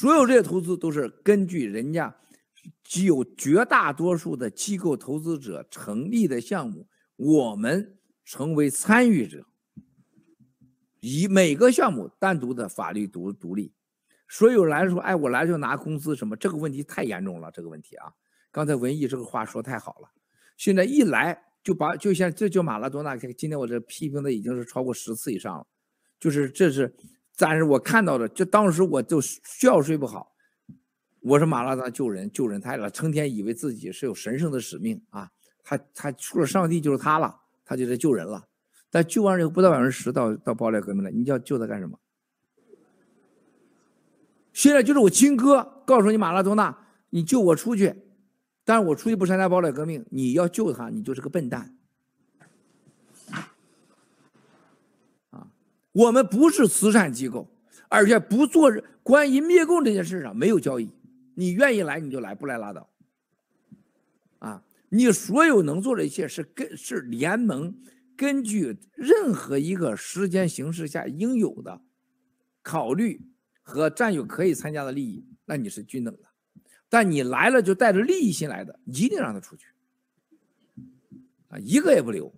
所有这些投资都是根据人家有绝大多数的机构投资者成立的项目，我们成为参与者，以每个项目单独的法律独独立。所有来说，哎，我来就拿工资什么？这个问题太严重了，这个问题啊！刚才文艺这个话说太好了，现在一来就把就像这就马拉多纳，今天我这批评的已经是超过十次以上了，就是这是。但是我看到的，就当时我就觉睡不好。我说马拉多纳救人救人太了，成天以为自己是有神圣的使命啊，他他除了上帝就是他了，他就在救人了。但救完人不到百分之十，到到暴烈革命了，你要救他干什么？现在就是我亲哥告诉你，马拉多纳，你救我出去，但是我出去不参加暴烈革命，你要救他，你就是个笨蛋。我们不是慈善机构，而且不做关于灭共这件事上没有交易。你愿意来你就来，不来拉倒。啊，你所有能做的一切是跟是联盟，根据任何一个时间形势下应有的考虑和占有可以参加的利益，那你是均等的。但你来了就带着利益心来的，一定让他出去，啊，一个也不留。